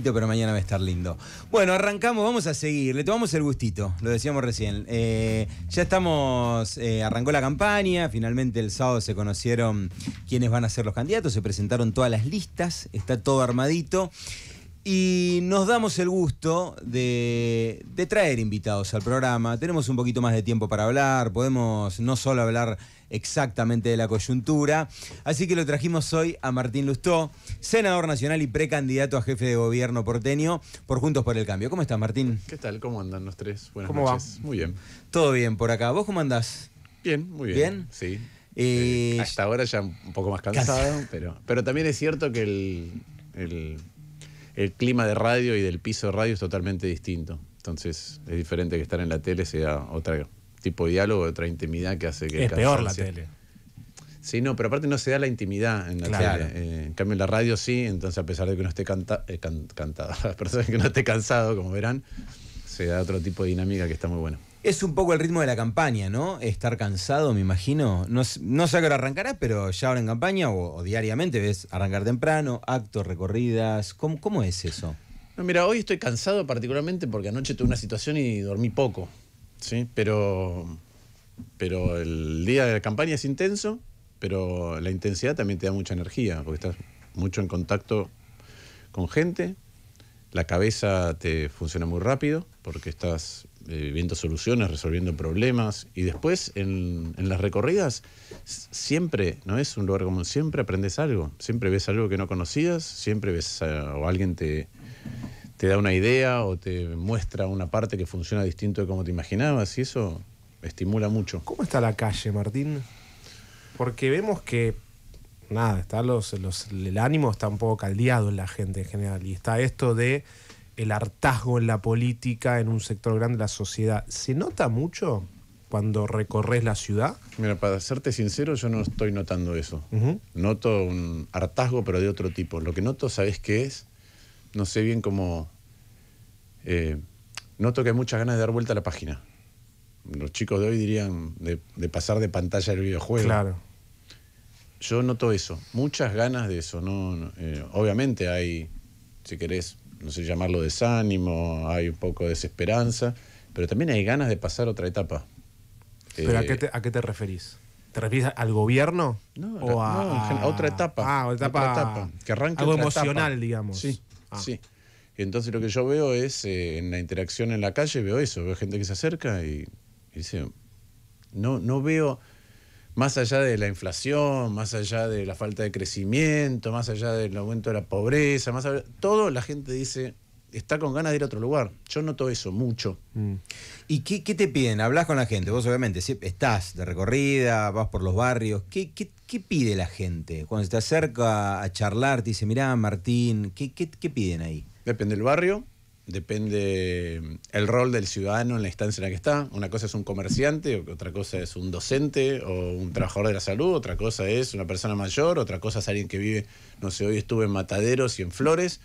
pero mañana va a estar lindo. Bueno, arrancamos, vamos a seguir. Le tomamos el gustito, lo decíamos recién. Eh, ya estamos, eh, arrancó la campaña, finalmente el sábado se conocieron quiénes van a ser los candidatos, se presentaron todas las listas, está todo armadito. Y nos damos el gusto de, traer invitados al programa. Tenemos un poquito más de tiempo para hablar, podemos no solo hablar exactamente de la coyuntura. Así que lo trajimos hoy a Martín Lustó, senador nacional y precandidato a jefe de gobierno porteño por Juntos por el Cambio. ¿Cómo estás, Martín? ¿Qué tal? ¿Cómo andan los tres? Buenas ¿Cómo noches. Muy bien. Todo bien por acá. ¿Vos cómo andás? Bien, muy bien. ¿Bien? Sí. Eh, eh, hasta ahora ya un poco más cansado, pero, pero también es cierto que el el clima de radio y del piso de radio es totalmente distinto. Entonces es diferente que estar en la tele sea otro tipo de diálogo, otra intimidad que hace que... Es peor la tele. Sí, no, pero aparte no se da la intimidad en la tele. Eh, en cambio en la radio sí, entonces a pesar de que no esté eh, cantado, a que no esté cansado, como verán, se da otro tipo de dinámica que está muy buena. Es un poco el ritmo de la campaña, ¿no? Estar cansado, me imagino. No, sé a qué hora arrancarás, pero ya ahora en campaña o, diariamente ves arrancar temprano, actos, recorridas. ¿Cómo, es eso? No, mira, hoy estoy cansado particularmente porque anoche tuve una situación y dormí poco. Sí, pero, pero el día de la campaña es intenso, pero la intensidad también te da mucha energía porque estás mucho en contacto con gente, la cabeza te funciona muy rápido porque estás eh, viendo soluciones, resolviendo problemas. Y después en, las recorridas siempre, no es un lugar común, siempre aprendes algo. Siempre ves algo que no conocías, siempre ves o alguien te, te da una idea o te muestra una parte que funciona distinto de como te imaginabas. Y eso estimula mucho. ¿Cómo está la calle, Martín? Porque vemos que nada, está los, el ánimo está un poco caldeado en la gente en general. Y está esto de el hartazgo en la política, en un sector grande de la sociedad. ¿Se nota mucho cuando recorres la ciudad? Mira, para serte sincero, yo no estoy notando eso. Noto un hartazgo, pero de otro tipo. Lo que noto, ¿sabes qué es? No sé bien cómo... Eh, noto que hay muchas ganas de dar vuelta a la página. Los chicos de hoy dirían de, de pasar de pantalla al videojuego. Claro yo noto eso, muchas ganas de eso. No, eh, obviamente hay, si querés, no sé llamarlo desánimo, hay un poco de desesperanza, pero también hay ganas de pasar otra etapa. ¿Pero a, qué eh, te, a qué te referís? ¿Te refieres al gobierno? No, o a... otra etapa. Ah, otra etapa. etapa que arranca algo emocional, digamos. Sí, ah. sí. Entonces lo que yo veo es, eh, en la interacción en la calle, veo eso, veo gente que se acerca y, dice, no, no veo más allá de la inflación, más allá de la falta de crecimiento, más allá del aumento de la pobreza, más todo la gente dice, está con ganas de ir a otro lugar. Yo noto eso mucho. Mm. ¿Y qué, te piden? Hablas con la gente, vos obviamente estás de recorrida, vas por los barrios. ¿Qué, qué, qué pide la gente? Cuando se te acerca a charlar, te dice, mirá, Martín, ¿qué, qué piden ahí? Depende del barrio, depende mm, el rol del ciudadano en la instancia en la que está. Una cosa es un comerciante, otra cosa es un docente o un trabajador de la salud, otra cosa es una persona mayor, otra cosa es alguien que vive, no sé, hoy estuve en Mataderos y en Flores,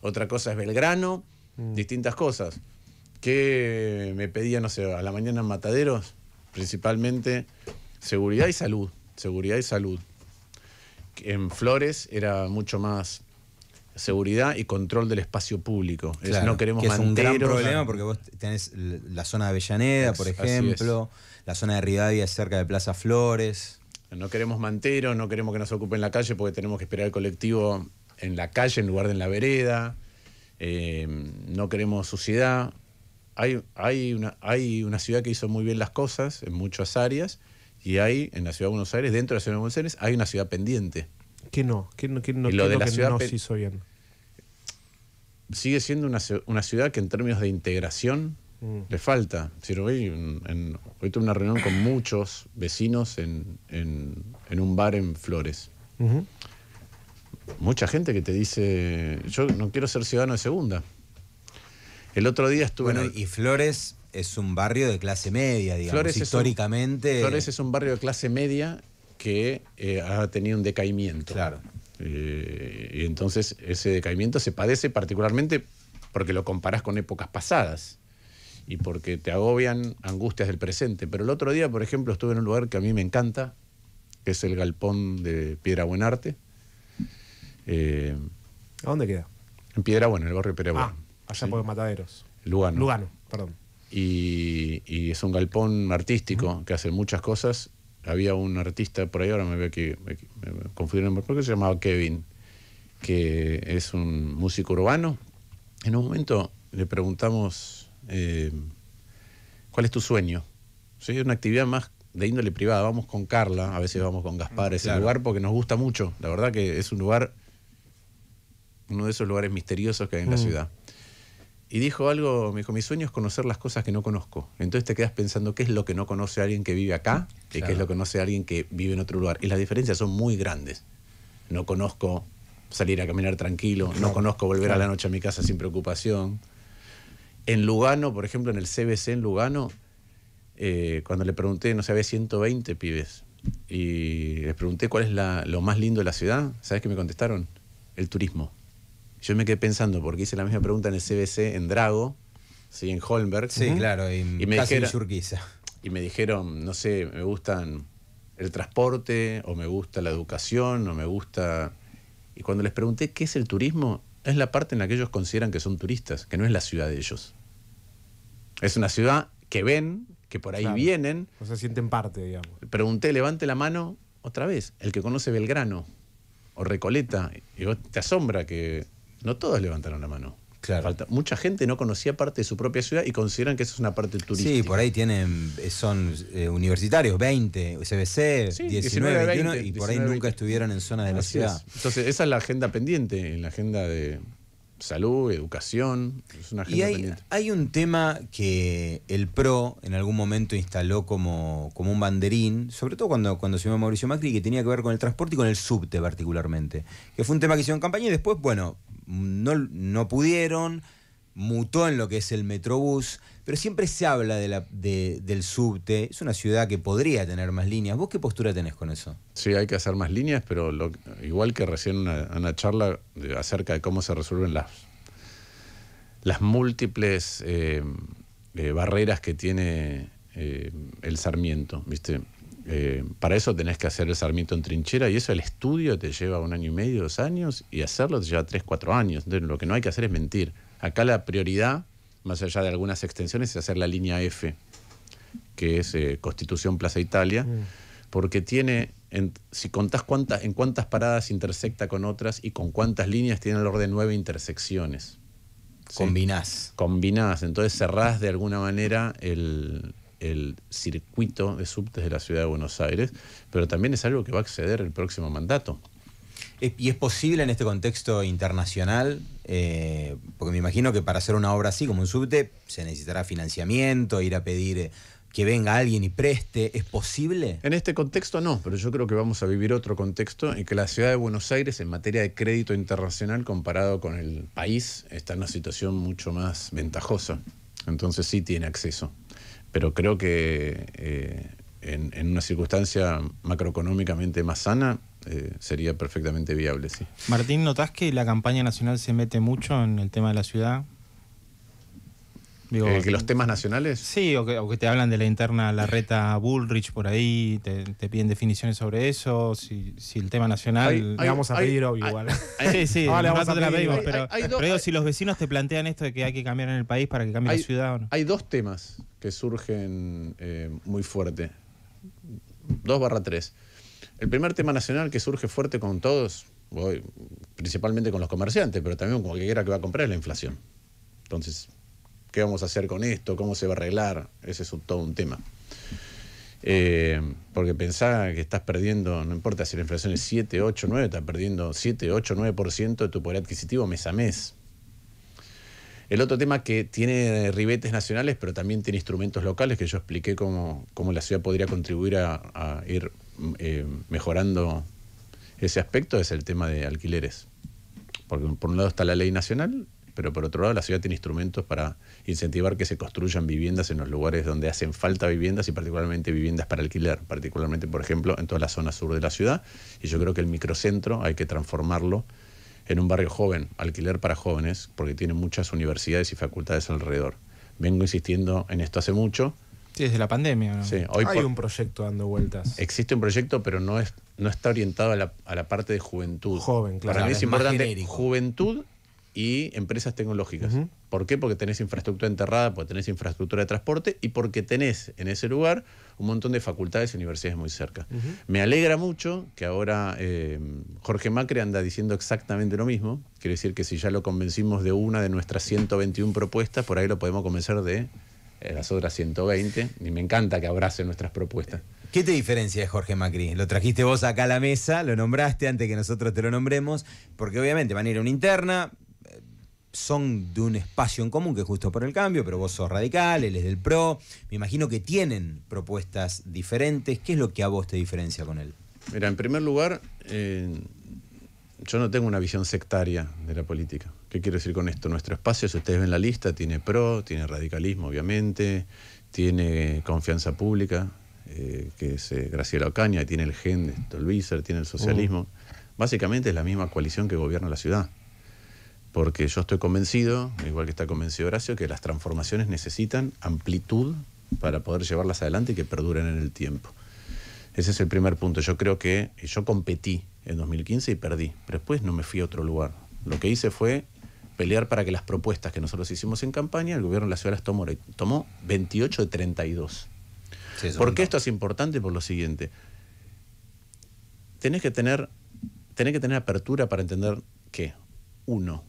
otra cosa es Belgrano, mm. distintas cosas. Que me pedía, no sé, a la mañana en Mataderos? Principalmente seguridad y salud, seguridad y salud. En Flores era mucho más seguridad y control del espacio público. no queremos que es un problema porque vos tenés la zona de Avellaneda, por ejemplo, la zona de Rivadavia cerca de Plaza Flores. No queremos manteros, no queremos que nos ocupen la calle porque tenemos que esperar el colectivo en la calle en lugar de en la vereda. Eh, no queremos suciedad. Hay, hay, una, hay una ciudad que hizo muy bien las cosas en muchas áreas y hay en la ciudad de Buenos Aires, dentro de la ciudad de Buenos Aires, hay una ciudad pendiente. Que no, que no, lo no se hizo bien sigue siendo una, ciudad que en términos de integración mm. le falta. si hoy, en, hoy, tuve una reunión con muchos vecinos en, en un bar en Flores. Mucha gente que te dice, yo no quiero ser ciudadano de segunda. El otro día estuve bueno, Y Flores es un barrio de clase media, digamos, Flores históricamente. Flores es un barrio de clase media que eh, ha tenido un decaimiento. Claro. Eh, y entonces ese decaimiento se padece particularmente porque lo comparás con épocas pasadas y porque te agobian angustias del presente. Pero el otro día, por ejemplo, estuve en un lugar que a mí me encanta, que es el galpón de Piedra Buenarte. Arte. Eh, ¿A dónde queda? En Piedra Buena, en el barrio de Piedra ah, Buena. Ah, allá por Mataderos. Lugano. Lugano, perdón. Y, es un galpón artístico que hace muchas cosas había un artista por ahí, ahora me veo aquí. me, me confundí se llamaba Kevin, que es un músico urbano. En un momento le preguntamos, eh, ¿cuál es tu sueño? Soy una actividad más de índole privada, vamos con Carla, a veces vamos con Gaspar, ese lugar porque nos gusta mucho, la verdad que es un lugar, uno de esos lugares misteriosos que hay en la mm. ciudad y dijo algo, me dijo, mi sueño es conocer las cosas que no conozco. Entonces te quedas pensando qué es lo que no conoce alguien que vive acá y qué es lo que conoce alguien que vive en otro lugar. Y las diferencias son muy grandes. No conozco salir a caminar tranquilo, no, conozco volver a la noche a mi casa sin preocupación. En Lugano, por ejemplo, en el CBC en Lugano, eh, cuando le pregunté, no sé, había 120 pibes, y les pregunté cuál es lo más lindo de la ciudad, ¿sabes qué me contestaron? El turismo. Yo me quedé pensando, porque hice la misma pregunta en el CBC, en Drago, ¿sí? en Holmberg. Sí, claro, y, me Y me dijeron, no sé, me gustan el transporte, o me gusta la educación, o me gusta... Y cuando les pregunté qué es el turismo, es la parte en la que ellos consideran que son turistas, que no es la ciudad de ellos. Es una ciudad que ven, que por ahí vienen. O se sienten parte, digamos. Pregunté, levante la mano otra vez, el que conoce Belgrano o Recoleta, y te asombra que no todos levantaron la mano. Claro. mucha gente no conocía parte de su propia ciudad y consideran que eso es una parte turística. Sí, por ahí tienen, eh, son eh, universitarios, 20, CBC, 19, 21, y por ahí nunca estuvieron en zonas de la ciudad. Entonces, esa es la agenda pendiente, en la agenda de salud, educación, es una agenda y hay, Hay un tema que el PRO en algún momento instaló como, como un banderín, sobre todo cuando, cuando se llamó Mauricio Macri, que tenía que ver con el transporte y con el subte particularmente, que fue un tema que hicieron campaña y después, bueno, no, no pudieron, mutó en lo que es el Metrobús, pero siempre se habla de la, del subte, es una ciudad que podría tener más líneas. ¿Vos qué postura tenés con eso? Sí, hay que hacer más líneas, pero igual que recién una, una charla acerca de cómo se resuelven las, las múltiples eh, eh, barreras que tiene eh, el Sarmiento, ¿viste? Eh, para eso tenés que hacer el Sarmiento en trinchera y eso el estudio te lleva un año y medio, dos años y hacerlo te lleva tres, cuatro años. Entonces lo que no hay que hacer es mentir. Acá la prioridad, más allá de algunas extensiones, es hacer la línea F, que es eh, Constitución Plaza Italia, mm. porque tiene, en, si contás cuántas, en cuántas paradas intersecta con otras y con cuántas líneas tiene el orden de nueve intersecciones. Combinás. Combinás, entonces cerrás de alguna manera el, el circuito de subtes de la ciudad de Buenos Aires, pero también es algo que va a acceder el próximo mandato. Eh, ¿Y es posible en este contexto internacional? Eh, porque me imagino que para hacer una obra así como un subte se necesitará financiamiento, ir a pedir... Eh, que venga alguien y preste, ¿es posible? En este contexto no, pero yo creo que vamos a vivir otro contexto en que la ciudad de Buenos Aires en materia de crédito internacional comparado con el país está en una situación mucho más ventajosa. Entonces sí tiene acceso pero creo que eh, en, una circunstancia macroeconómicamente más sana eh, sería perfectamente viable, sí. Martín, ¿notás que la campaña nacional se mete mucho en el tema de la ciudad? Digo, eh, ¿Que los mm, temas nacionales? Sí, o que, te hablan de la interna la reta Bullrich por ahí, te, piden definiciones sobre eso, si, el tema nacional... vamos a pedir, obvio, igual. sí, sí, no, le vamos a pedir, la pero, digo, si los vecinos te plantean esto de que hay que cambiar en el país para que cambie la ciudad... ¿o no? Hay dos temas que surgen eh, muy fuerte, dos barra tres. El primer tema nacional que surge fuerte con todos, principalmente con los comerciantes, pero también con cualquiera que va a comprar, es la inflación. Entonces, ¿Qué vamos a hacer con esto? ¿Cómo se va a arreglar? Ese es todo un tema. Eh, porque pensar que estás perdiendo, no importa si la inflación es 7, 8, 9, estás perdiendo 7, 8, 9% de tu poder adquisitivo mes a mes. El otro tema que tiene ribetes nacionales, pero también tiene instrumentos locales, que yo expliqué cómo, la ciudad podría contribuir a, ir eh, mejorando ese aspecto, es el tema de alquileres. Porque por un lado está la ley nacional pero por otro lado la ciudad tiene instrumentos para incentivar que se construyan viviendas en los lugares donde hacen falta viviendas y particularmente viviendas para alquiler, particularmente por ejemplo en toda la zona sur de la ciudad. Y yo creo que el microcentro hay que transformarlo en un barrio joven, alquiler para jóvenes, porque tiene muchas universidades y facultades alrededor. Vengo insistiendo en esto hace mucho, Sí, desde la pandemia. Hay un proyecto dando vueltas. Existe un proyecto, pero no, es, no está orientado a la, parte de juventud. Joven, claro. Para mí es importante juventud y empresas tecnológicas. ¿Por qué? Porque tenés infraestructura enterrada, porque tenés infraestructura de transporte y porque tenés en ese lugar un montón de facultades y universidades muy cerca. Me alegra mucho que ahora eh, Jorge Macri anda diciendo exactamente lo mismo. Quiere decir que si ya lo convencimos de una de nuestras 121 propuestas, por ahí lo podemos convencer de eh, las otras 120. Y me encanta que abrace nuestras propuestas. ¿Qué te diferencia de Jorge Macri? Lo trajiste vos acá a la mesa, lo nombraste antes que nosotros te lo nombremos, porque obviamente van a ir a una interna, son de un espacio en común que es justo por el cambio, pero vos sos radical, él es del PRO, me imagino que tienen propuestas diferentes. ¿Qué es lo que a vos te diferencia con él? Mira, en primer lugar, eh, yo no tengo una visión sectaria de la política. ¿Qué quiero decir con esto? Nuestro espacio, si ustedes ven la lista, tiene PRO, tiene radicalismo, obviamente, tiene confianza pública, eh, que es eh, Graciela Ocaña, tiene el GEN de tiene el uh. socialismo. Básicamente es la misma coalición que gobierna la ciudad porque yo estoy convencido, igual que está convencido Horacio, que las transformaciones necesitan amplitud para poder llevarlas adelante y que perduren en el tiempo. Ese es el primer punto. Yo creo que yo competí en 2015 y perdí, pero después no me fui a otro lugar. Lo que hice fue pelear para que las propuestas que nosotros hicimos en campaña, el gobierno de la ciudad las tomó, tomó 28 de 32. Sí, ¿Por qué esto es importante? Por lo siguiente. Tenés que tener, tenés que tener apertura para entender que, uno,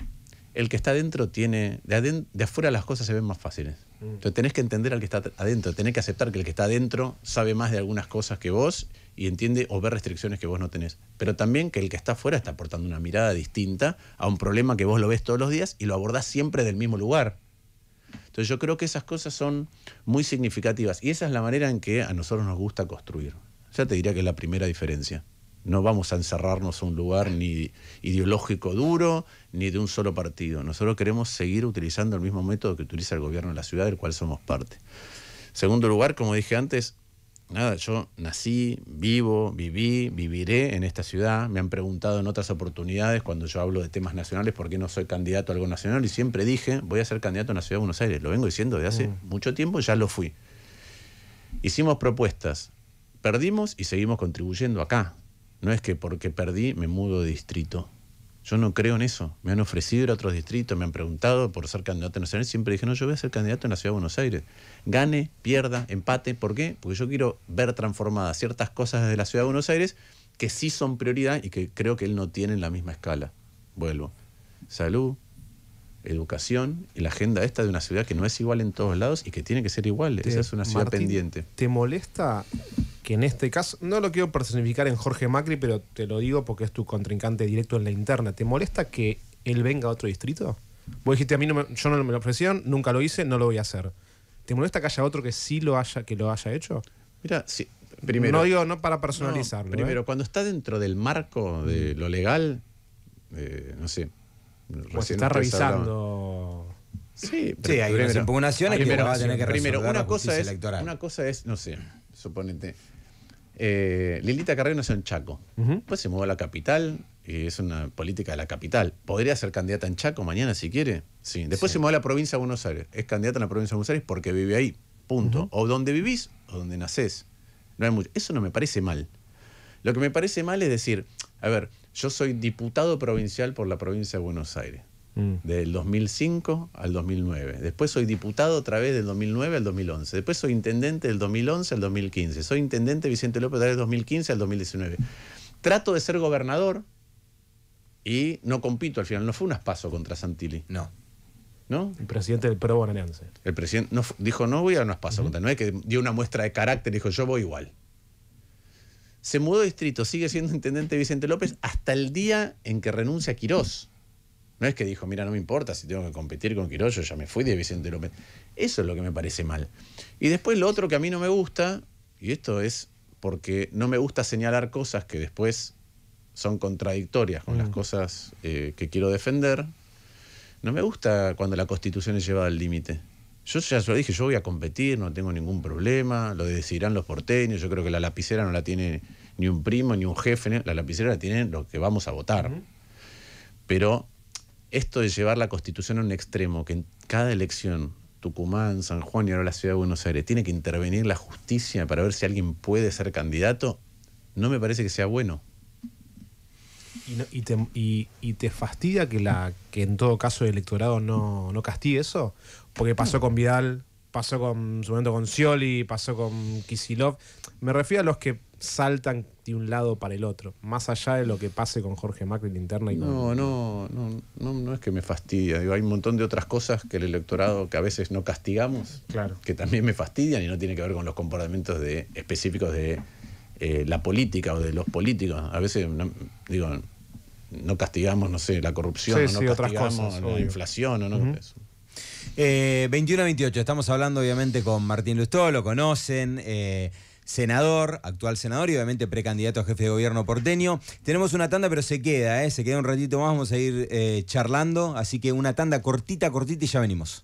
el que está adentro tiene. De, de, afuera las cosas se ven más fáciles. Mm. Entonces tenés que entender al que está adentro, tenés que aceptar que el que está adentro sabe más de algunas cosas que vos y entiende o ve restricciones que vos no tenés. Pero también que el que está afuera está aportando una mirada distinta a un problema que vos lo ves todos los días y lo abordás siempre del mismo lugar. Entonces yo creo que esas cosas son muy significativas y esa es la manera en que a nosotros nos gusta construir. Ya te diría que es la primera diferencia. No vamos a encerrarnos a un lugar ni ideológico duro, ni de un solo partido. Nosotros queremos seguir utilizando el mismo método que utiliza el gobierno de la ciudad, del cual somos parte. Segundo lugar, como dije antes, nada, yo nací, vivo, viví, viviré en esta ciudad. Me han preguntado en otras oportunidades, cuando yo hablo de temas nacionales, por qué no soy candidato a algo nacional. Y siempre dije, voy a ser candidato a la ciudad de Buenos Aires. Lo vengo diciendo desde hace mm. mucho tiempo, ya lo fui. Hicimos propuestas, perdimos y seguimos contribuyendo acá. No es que porque perdí me mudo de distrito. Yo no creo en eso. Me han ofrecido ir a otros distritos, me han preguntado por ser candidato nacional. Siempre dije, no, yo voy a ser candidato en la Ciudad de Buenos Aires. Gane, pierda, empate. ¿Por qué? Porque yo quiero ver transformadas ciertas cosas de la Ciudad de Buenos Aires que sí son prioridad y que creo que él no tiene en la misma escala. Vuelvo. Salud, educación y la agenda esta de una ciudad que no es igual en todos lados y que tiene que ser igual. Esa es una ciudad pendiente. ¿Te molesta en este caso, no lo quiero personificar en Jorge Macri, pero te lo digo porque es tu contrincante directo en la interna, ¿te molesta que él venga a otro distrito? Vos dijiste, a mí no me, yo no me lo ofrecieron, nunca lo hice, no lo voy a hacer. ¿Te molesta que haya otro que sí lo haya, que lo haya hecho? Mira, sí, primero. No digo, no para personalizarlo. ¿eh? primero, cuando está dentro del marco de mm. lo legal, eh, no sé. Pues está revisando. Sí, hay primero, unas impugnaciones primero, que va a tener que resolver Primero, una cosa, es, una cosa es, no sé, suponete, eh, Lilita Carrera nació en Chaco. después Pues se mudó a la capital. Y es una política de la capital. Podría ser candidata en Chaco mañana si quiere. Sí. Después se mudó a la provincia de Buenos Aires. Es candidata en la provincia de Buenos Aires porque vive ahí. Punto. O donde vivís o donde nacés. No hay mucho. Eso no me parece mal. Lo que me parece mal es decir, a ver, yo soy diputado provincial por la provincia de Buenos Aires. Mm. Del 2005 al 2009. Después soy diputado otra vez del 2009 al 2011. Después soy intendente del 2011 al 2015. Soy intendente Vicente López del 2015 al 2019. Trato de ser gobernador y no compito al final. No fue un aspaso contra Santilli. No. ¿No? El presidente del Pro Bonaerense. El presidente no, dijo, no voy a un aspaso contra. No es que dio una muestra de carácter, dijo, yo voy igual. Se mudó de distrito, sigue siendo intendente Vicente López hasta el día en que renuncia a Quirós no es que dijo, mira, no me importa si tengo que competir con yo ya me fui de Vicente López. Eso es lo que me parece mal. Y después lo otro que a mí no me gusta, y esto es porque no me gusta señalar cosas que después son contradictorias con las mm. cosas eh, que quiero defender, no me gusta cuando la constitución es llevada al límite. Yo ya se lo dije, yo voy a competir, no tengo ningún problema, lo decidirán los porteños, yo creo que la lapicera no la tiene ni un primo, ni un jefe, la lapicera la tienen los que vamos a votar. Pero esto de llevar la constitución a un extremo, que en cada elección, Tucumán, San Juan y ahora la ciudad de Buenos Aires, tiene que intervenir la justicia para ver si alguien puede ser candidato, no me parece que sea bueno. Y, te, fastidia que, la, que en todo caso el electorado no, no castigue eso? Porque pasó con Vidal, pasó con, su momento con Scioli, pasó con Kisilov. Me refiero a los que saltan de un lado para el otro, más allá de lo que pase con Jorge Macri en interna y no, no, no, no, es que me fastidia, Digo, hay un montón de otras cosas que el electorado que a veces no castigamos, que también me fastidian y no tiene que ver con los comportamientos de, específicos de eh, la política o de los políticos. A veces digo, no castigamos, no sé, la corrupción, no castigamos la inflación, o no, 21 eh, a 28, estamos hablando obviamente con Martín Lustó, lo conocen. Eh, senador, actual senador y obviamente precandidato a jefe de gobierno porteño. Tenemos una tanda, pero se queda, eh, se queda un ratito más, vamos a ir charlando. Así que una tanda cortita, cortita y ya venimos.